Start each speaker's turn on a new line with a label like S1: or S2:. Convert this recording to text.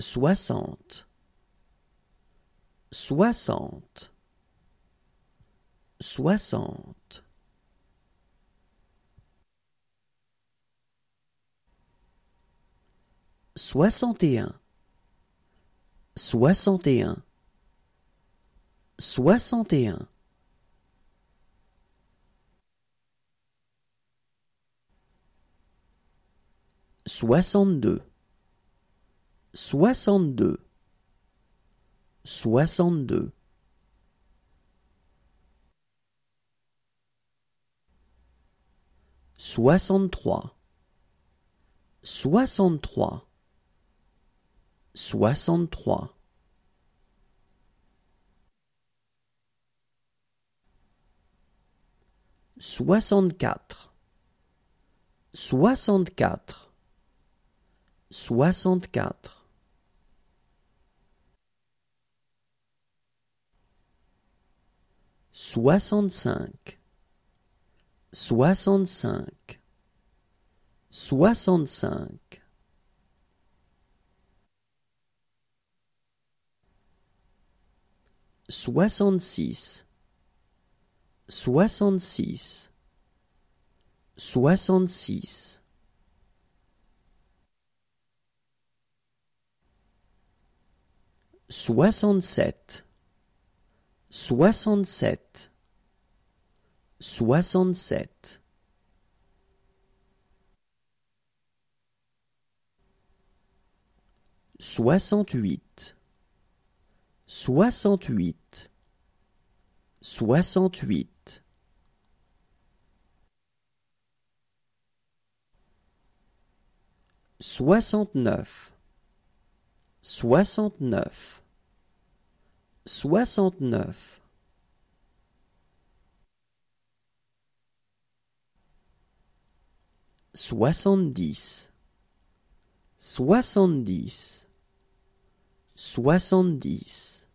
S1: 60 60 60 61 61 61 62 62 62 63 63 63 64 64 64 soixante-cinq, soixante-cinq, soixante-cinq. Soixante-six, soixante-six, soixante-six. Soixante-sept soixante-sept, soixante-sept. Soixante-huit, soixante-huit, soixante-huit. Soixante-neuf, soixante-neuf soixante-neuf. Soixante-dix, soixante-dix, soixante-dix.